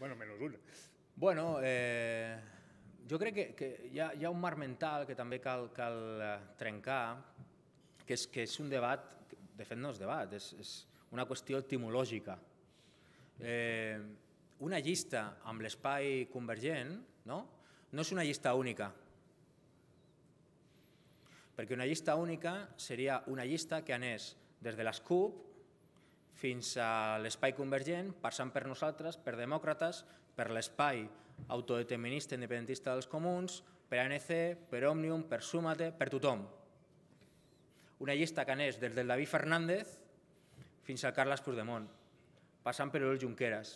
Bueno, menys una. Bueno, eh, jo crec que, que hi, ha, hi ha un marc mental que també cal, cal eh, trencar, que és, que és un debat, de fet no és debat, és, és una qüestió etimològica. Eh, una llista amb l'espai convergent no? no és una llista única, perquè una llista única seria una llista que anés des de les CUP fins a l'espai convergent, passant per nosaltres, per demòcrates, per l'espai autodeterminista independentista dels comuns, per ANC, per Òmnium, per Súmate, per tothom. Una llista que anés des del David Fernández fins al Carles Puigdemont, passant per Oriol Junqueras,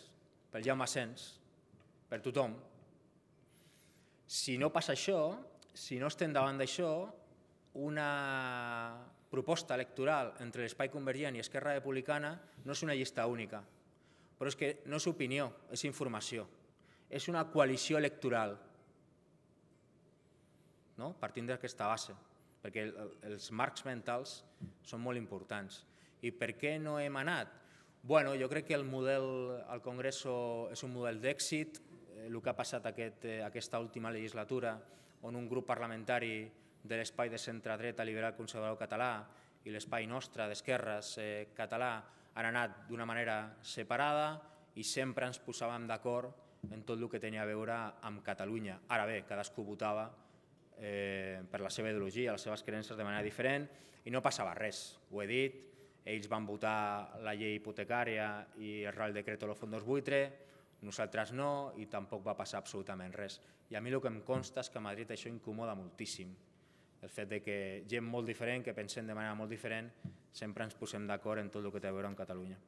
pel Jaume Asens, per tothom. Si no passa això, si no estem davant d'això, una proposta electoral entre l'espai convergent i Esquerra Republicana no és una llista única, però és que no és opinió, és informació. És una coalició electoral, no? partint d'aquesta base, perquè els marcs mentals són molt importants. I per què no hem anat? Bueno, jo crec que el model al Congrés és un model d'èxit, eh, el que ha passat aquest, eh, aquesta última legislatura, on un grup parlamentari de l'espai de centre-dreta liberal conservador català i l'espai nostre d'esquerres eh, català han anat d'una manera separada i sempre ens posàvem d'acord en tot el que tenia a veure amb Catalunya. Ara bé, cadascú votava eh, per la seva ideologia, les seves creences de manera diferent i no passava res, ho he dit, ells van votar la llei hipotecària i el Real Decreto de los Fondos Buitre, nosaltres no i tampoc va passar absolutament res. I a mi el que em consta és que a Madrid això incomoda moltíssim el fet de que gent molt diferent, que pensem de manera molt diferent, sempre ens posem d'acord en tot el que té a veure amb Catalunya.